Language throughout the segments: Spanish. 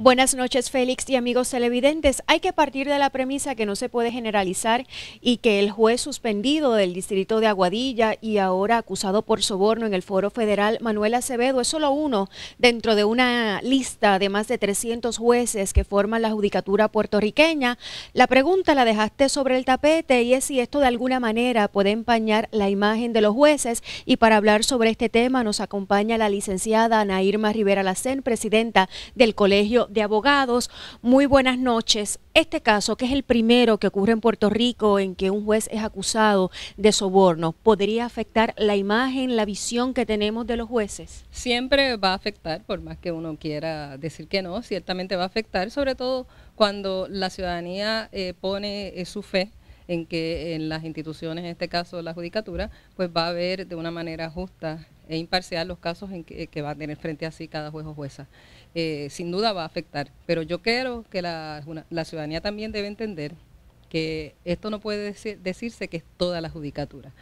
Buenas noches, Félix y amigos televidentes. Hay que partir de la premisa que no se puede generalizar y que el juez suspendido del distrito de Aguadilla y ahora acusado por soborno en el Foro Federal, Manuel Acevedo, es solo uno dentro de una lista de más de 300 jueces que forman la judicatura puertorriqueña. La pregunta la dejaste sobre el tapete y es si esto de alguna manera puede empañar la imagen de los jueces. Y para hablar sobre este tema nos acompaña la licenciada Ana Irma Rivera Lacén, presidenta del Colegio de Abogados. Muy buenas noches. Este caso, que es el primero que ocurre en Puerto Rico en que un juez es acusado de soborno, ¿podría afectar la imagen, la visión que tenemos de los jueces? Siempre va a afectar, por más que uno quiera decir que no, ciertamente va a afectar, sobre todo cuando la ciudadanía eh, pone eh, su fe en que en las instituciones, en este caso la judicatura, pues va a ver de una manera justa e imparcial los casos en que, eh, va a tener frente a sí cada juez o jueza. Eh, sin duda va a afectar, pero yo creo que la, ciudadanía también debe entender que esto no puede decirse que es toda la judicatura.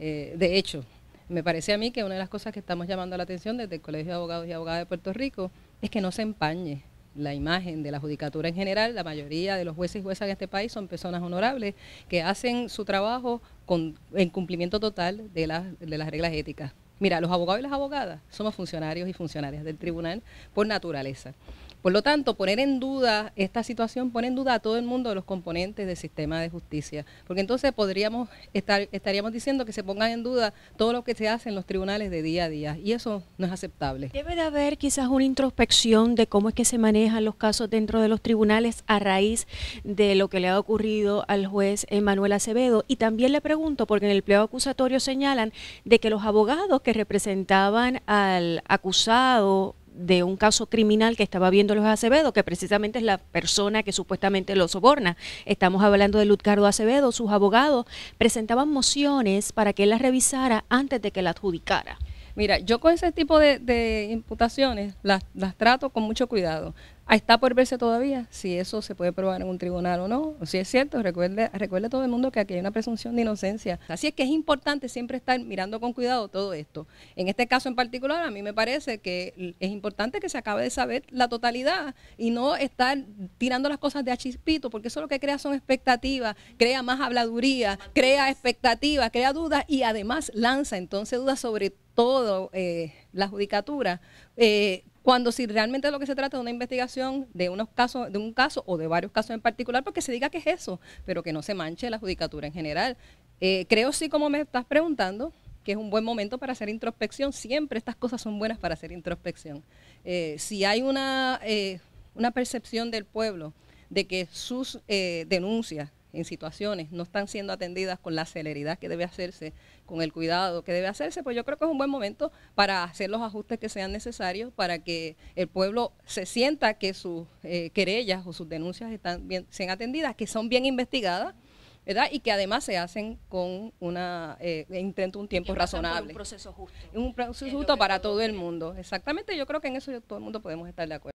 Eh, de hecho, me parece a mí que una de las cosas que estamos llamando la atención desde el Colegio de Abogados y Abogadas de Puerto Rico es que no se empañe la imagen de la judicatura en general, la mayoría de los jueces y juezas en este país son personas honorables que hacen su trabajo con, en cumplimiento total de de las reglas éticas. Mira, los abogados y las abogadas somos funcionarios y funcionarias del tribunal por naturaleza. Por lo tanto, poner en duda esta situación pone en duda a todo el mundo de los componentes del sistema de justicia, porque entonces podríamos estar, estaríamos diciendo que se pongan en duda todo lo que se hace en los tribunales de día a día, y eso no es aceptable. Debe de haber quizás una introspección de cómo es que se manejan los casos dentro de los tribunales a raíz de lo que le ha ocurrido al juez Manuel Acevedo. Y también le pregunto, porque en el pliego acusatorio señalan de que los abogados que representaban al acusado de un caso criminal que estaba viendo los Acevedo, que precisamente es la persona que supuestamente lo soborna. Estamos hablando de Lutgardo Acevedo, sus abogados presentaban mociones para que él las revisara antes de que la adjudicara. Mira, yo con ese tipo de, imputaciones las, las trato con mucho cuidado. Ah, está por verse todavía si eso se puede probar en un tribunal o no. Si es cierto, recuerde, recuerde todo el mundo que aquí hay una presunción de inocencia. Así es que es importante siempre estar mirando con cuidado todo esto. En este caso en particular, a mí me parece que es importante que se acabe de saber la totalidad y no estar tirando las cosas de achispito, porque eso lo que crea son expectativas, crea más habladuría, crea expectativas, crea dudas y además lanza entonces dudas sobre todo eh, la judicatura. Eh, cuando si realmente lo que se trata de una investigación de unos casos, de un caso o de varios casos en particular, porque se diga que es eso, pero que no se manche la judicatura en general. Eh, creo sí, como me estás preguntando, que es un buen momento para hacer introspección. Siempre estas cosas son buenas para hacer introspección. Eh, si hay una, eh, una percepción del pueblo de que sus denuncias en situaciones, no están siendo atendidas con la celeridad que debe hacerse, con el cuidado que debe hacerse, pues yo creo que es un buen momento para hacer los ajustes que sean necesarios para que el pueblo se sienta que sus eh, querellas o sus denuncias están bien, sean atendidas, que son bien investigadas. ¿verdad? Y que además se hacen con una eh, intento un tiempo razonable. Un proceso justo. Un proceso justo para todo el mundo. Exactamente, yo creo que en eso todo el mundo podemos estar de acuerdo.